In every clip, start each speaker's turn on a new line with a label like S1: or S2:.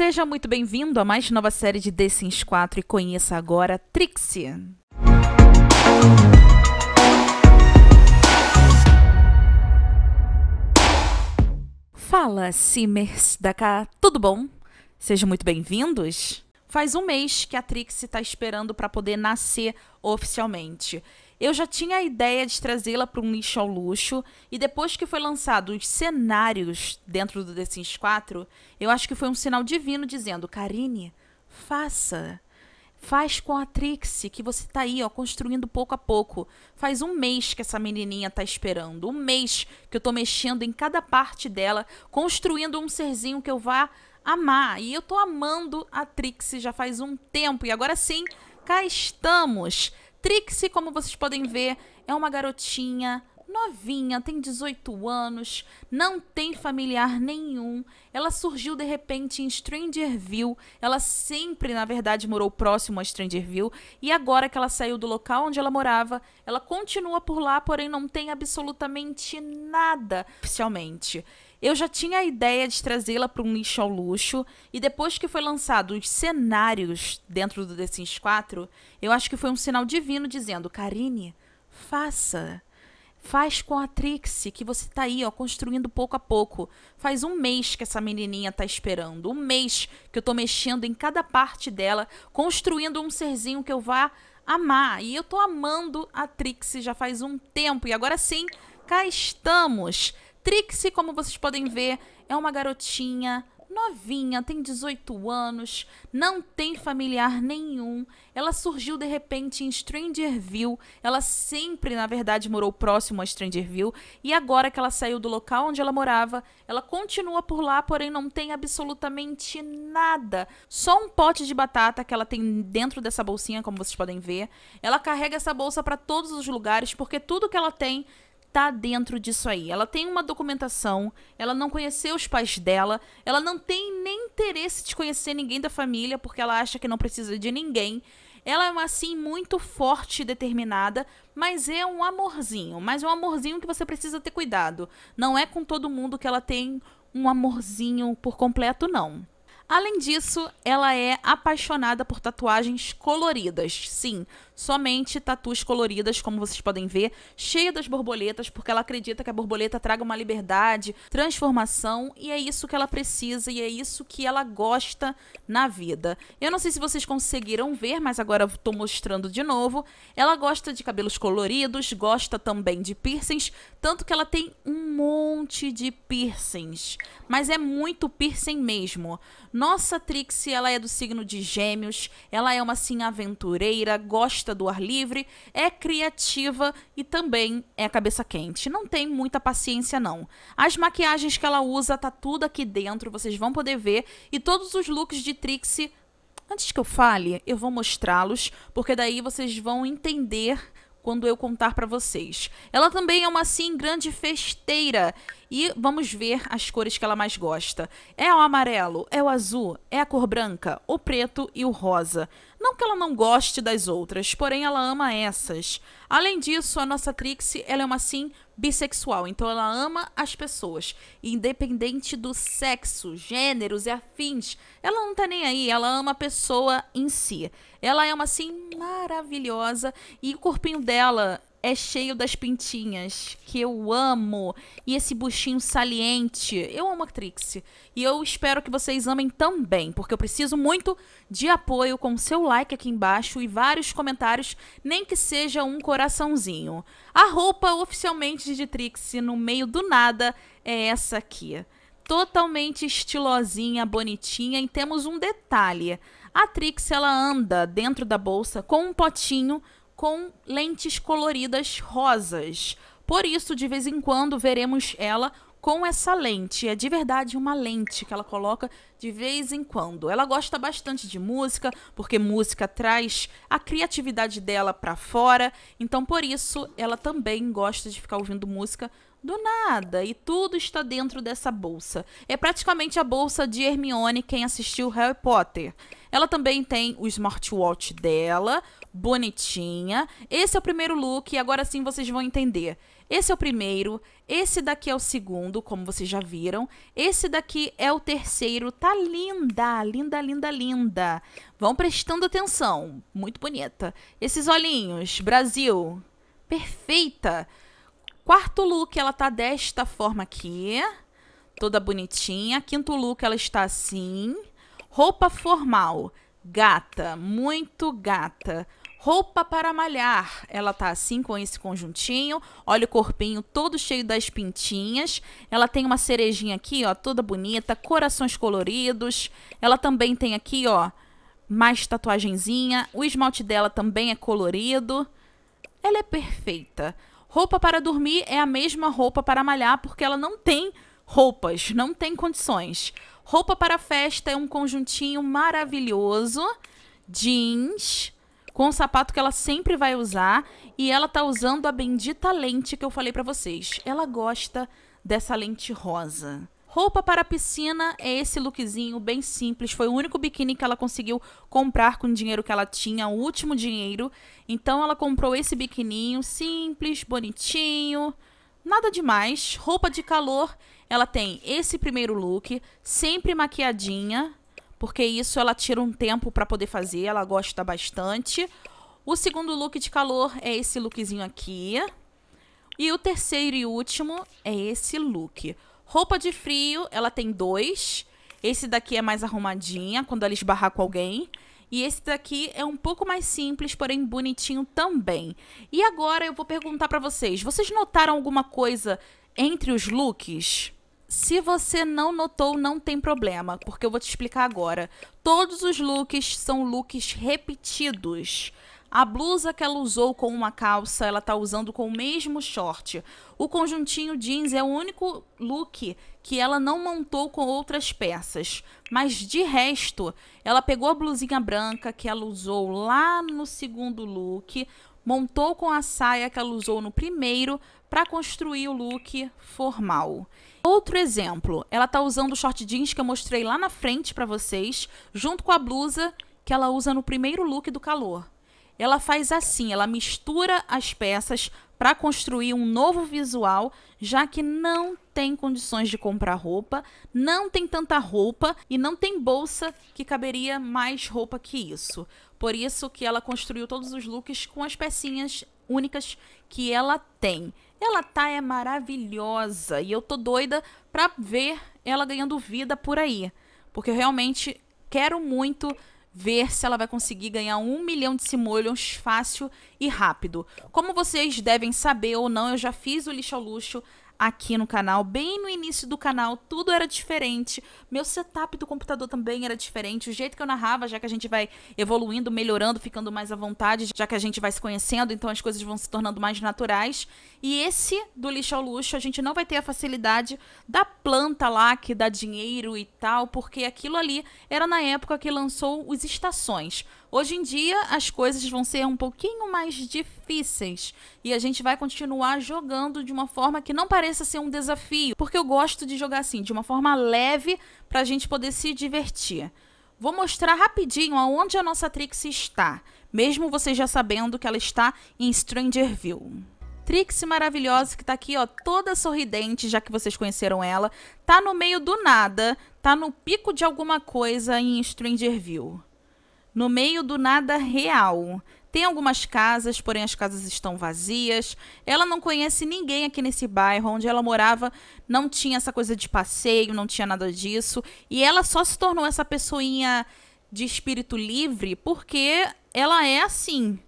S1: Seja muito bem-vindo a mais nova série de The Sims 4 e conheça agora Trixie. Fala, Simmers da cá, tudo bom? Sejam muito bem-vindos. Faz um mês que a Trixie está esperando para poder nascer oficialmente. Eu já tinha a ideia de trazê-la para um nicho ao luxo, e depois que foi lançado os cenários dentro do The Sims 4, eu acho que foi um sinal divino dizendo: Karine, faça. Faz com a Trixie, que você tá aí, ó, construindo pouco a pouco. Faz um mês que essa menininha tá esperando. Um mês que eu tô mexendo em cada parte dela, construindo um serzinho que eu vá amar. E eu tô amando a Trixie já faz um tempo. E agora sim, cá estamos Trixie, como vocês podem ver, é uma garotinha novinha, tem 18 anos, não tem familiar nenhum. Ela surgiu de repente em Strangerville. Ela sempre, na verdade, morou próximo a Strangerville e agora que ela saiu do local onde ela morava, ela continua por lá, porém não tem absolutamente nada oficialmente. Eu já tinha a ideia de trazê-la para um nicho ao luxo, e depois que foi lançado os cenários dentro do The Sims 4, eu acho que foi um sinal divino dizendo: Karine, faça. Faz com a Trixie, que você tá aí, ó, construindo pouco a pouco. Faz um mês que essa menininha tá esperando. Um mês que eu tô mexendo em cada parte dela, construindo um serzinho que eu vá amar. E eu tô amando a Trixie já faz um tempo. E agora sim, cá estamos Trixie, como vocês podem ver, é uma garotinha novinha, tem 18 anos, não tem familiar nenhum. Ela surgiu de repente em Strangerville. Ela sempre, na verdade, morou próximo a Strangerville. E agora que ela saiu do local onde ela morava, ela continua por lá, porém não tem absolutamente nada. Só um pote de batata que ela tem dentro dessa bolsinha, como vocês podem ver. Ela carrega essa bolsa para todos os lugares, porque tudo que ela tem tá dentro disso aí. Ela tem uma documentação, ela não conheceu os pais dela, ela não tem nem interesse de conhecer ninguém da família porque ela acha que não precisa de ninguém. Ela é assim muito forte e determinada, mas é um amorzinho, mas é um amorzinho que você precisa ter cuidado. Não é com todo mundo que ela tem um amorzinho por completo não. Além disso, ela é apaixonada por tatuagens coloridas. Sim, somente tatuas coloridas, como vocês podem ver, cheia das borboletas, porque ela acredita que a borboleta traga uma liberdade, transformação, e é isso que ela precisa e é isso que ela gosta na vida. Eu não sei se vocês conseguiram ver, mas agora estou mostrando de novo. Ela gosta de cabelos coloridos, gosta também de piercings, tanto que ela tem um monte de piercings, mas é muito piercing mesmo. Nossa Trixie, ela é do signo de Gêmeos, ela é uma sim aventureira, gosta do ar livre, é criativa e também é cabeça quente. Não tem muita paciência não. As maquiagens que ela usa tá tudo aqui dentro, vocês vão poder ver, e todos os looks de Trixie Antes que eu fale, eu vou mostrá-los, porque daí vocês vão entender quando eu contar para vocês. Ela também é uma sim grande festeira e vamos ver as cores que ela mais gosta. É o amarelo, é o azul, é a cor branca, o preto e o rosa. Não que ela não goste das outras, porém ela ama essas. Além disso, a nossa Trixie, ela é uma sim bissexual, então ela ama as pessoas, independente do sexo, gêneros e afins. Ela não tá nem aí, ela ama a pessoa em si. Ela é uma assim maravilhosa e o corpinho dela é cheio das pintinhas, que eu amo. E esse buchinho saliente. Eu amo a Trixie. E eu espero que vocês amem também, porque eu preciso muito de apoio com seu like aqui embaixo e vários comentários, nem que seja um coraçãozinho. A roupa oficialmente de Trixie, no meio do nada, é essa aqui. Totalmente estilosinha, bonitinha, e temos um detalhe. A Trixie, ela anda dentro da bolsa com um potinho com lentes coloridas rosas. Por isso, de vez em quando, veremos ela com essa lente. É de verdade uma lente que ela coloca de vez em quando. Ela gosta bastante de música, porque música traz a criatividade dela para fora. Então, por isso, ela também gosta de ficar ouvindo música do nada, e tudo está dentro dessa bolsa. É praticamente a bolsa de Hermione quem assistiu Harry Potter. Ela também tem o smartwatch dela, bonitinha. Esse é o primeiro look, e agora sim vocês vão entender. Esse é o primeiro, esse daqui é o segundo, como vocês já viram. Esse daqui é o terceiro. Tá linda, linda, linda, linda. Vão prestando atenção. Muito bonita. Esses olhinhos, Brasil. Perfeita. Quarto look, ela tá desta forma aqui. Toda bonitinha. Quinto look, ela está assim. Roupa formal. Gata, muito gata. Roupa para malhar. Ela tá assim com esse conjuntinho. Olha o corpinho todo cheio das pintinhas. Ela tem uma cerejinha aqui, ó, toda bonita, corações coloridos. Ela também tem aqui, ó, mais tatuagenzinha. O esmalte dela também é colorido. Ela é perfeita. Roupa para dormir é a mesma roupa para malhar porque ela não tem roupas, não tem condições. Roupa para festa é um conjuntinho maravilhoso. Jeans, com o sapato que ela sempre vai usar e ela tá usando a bendita lente que eu falei para vocês. Ela gosta dessa lente rosa. Roupa para piscina é esse lookzinho bem simples. Foi o único biquíni que ela conseguiu comprar com o dinheiro que ela tinha, o último dinheiro. Então ela comprou esse biquininho simples, bonitinho, nada demais. Roupa de calor, ela tem esse primeiro look, sempre maquiadinha, porque isso ela tira um tempo para poder fazer, ela gosta bastante. O segundo look de calor é esse lookzinho aqui. E o terceiro e último é esse look. Roupa de frio, ela tem dois. Esse daqui é mais arrumadinha, quando ela esbarrar com alguém. E esse daqui é um pouco mais simples, porém bonitinho também. E agora eu vou perguntar para vocês, vocês notaram alguma coisa entre os looks? Se você não notou, não tem problema, porque eu vou te explicar agora. Todos os looks são looks repetidos. A blusa que ela usou com uma calça, ela tá usando com o mesmo short. O conjuntinho jeans é o único look que ela não montou com outras peças. Mas de resto, ela pegou a blusinha branca que ela usou lá no segundo look, montou com a saia que ela usou no primeiro, para construir o look formal. Outro exemplo, ela tá usando o short jeans que eu mostrei lá na frente para vocês, junto com a blusa que ela usa no primeiro look do calor. Ela faz assim, ela mistura as peças para construir um novo visual, já que não tem condições de comprar roupa, não tem tanta roupa e não tem bolsa que caberia mais roupa que isso. Por isso que ela construiu todos os looks com as pecinhas únicas que ela tem. Ela tá é maravilhosa e eu tô doida pra ver ela ganhando vida por aí, porque eu realmente quero muito ver se ela vai conseguir ganhar um milhão de simoleons fácil e rápido. Como vocês devem saber ou não, eu já fiz o lixo ao luxo aqui no canal. Bem no início do canal, tudo era diferente. Meu setup do computador também era diferente. O jeito que eu narrava, já que a gente vai evoluindo, melhorando, ficando mais à vontade, já que a gente vai se conhecendo, então as coisas vão se tornando mais naturais. E esse do lixo ao luxo, a gente não vai ter a facilidade da planta lá que dá dinheiro e tal, porque aquilo ali era na época que lançou os estações. Hoje em dia as coisas vão ser um pouquinho mais difíceis e a gente vai continuar jogando de uma forma que não pareça ser um desafio, porque eu gosto de jogar assim, de uma forma leve para a gente poder se divertir. Vou mostrar rapidinho aonde a nossa Trix está, mesmo você já sabendo que ela está em Strangerville. Trix maravilhosa que tá aqui, ó, toda sorridente, já que vocês conheceram ela, tá no meio do nada, tá no pico de alguma coisa em Strangerville no meio do nada real. Tem algumas casas, porém as casas estão vazias. Ela não conhece ninguém aqui nesse bairro. Onde ela morava não tinha essa coisa de passeio, não tinha nada disso. E ela só se tornou essa pessoinha de espírito livre porque ela é assim.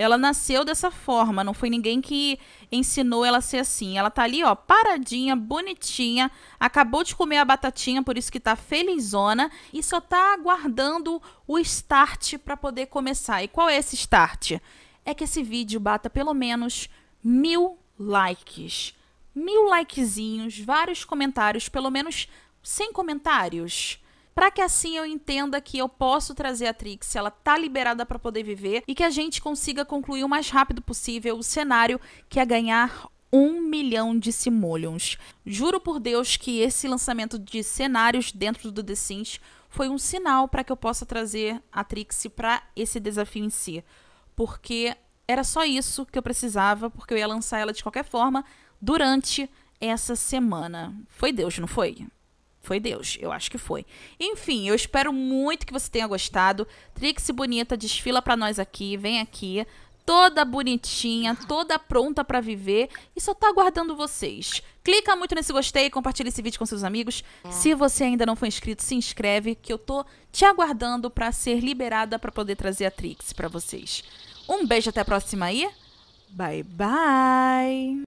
S1: Ela nasceu dessa forma, não foi ninguém que ensinou ela a ser assim. Ela tá ali, ó, paradinha, bonitinha, acabou de comer a batatinha, por isso que tá felizona e só tá aguardando o start para poder começar. E qual é esse start? É que esse vídeo bata pelo menos mil likes. Mil likezinhos, vários comentários, pelo menos 100 comentários para que assim eu entenda que eu posso trazer a Trix, ela tá liberada para poder viver e que a gente consiga concluir o mais rápido possível o cenário que é ganhar um milhão de simoleons. Juro por Deus que esse lançamento de cenários dentro do The Sims foi um sinal para que eu possa trazer a Trixie para esse desafio em si, porque era só isso que eu precisava, porque eu ia lançar ela de qualquer forma durante essa semana. Foi Deus, não foi? Foi Deus, eu acho que foi. Enfim, eu espero muito que você tenha gostado. Trixie bonita, desfila para nós aqui, vem aqui, toda bonitinha, toda pronta para viver e só tá aguardando vocês. Clica muito nesse gostei, compartilha esse vídeo com seus amigos. É. Se você ainda não foi inscrito, se inscreve que eu tô te aguardando para ser liberada para poder trazer a Trixie para vocês. Um beijo até a próxima aí. Bye bye.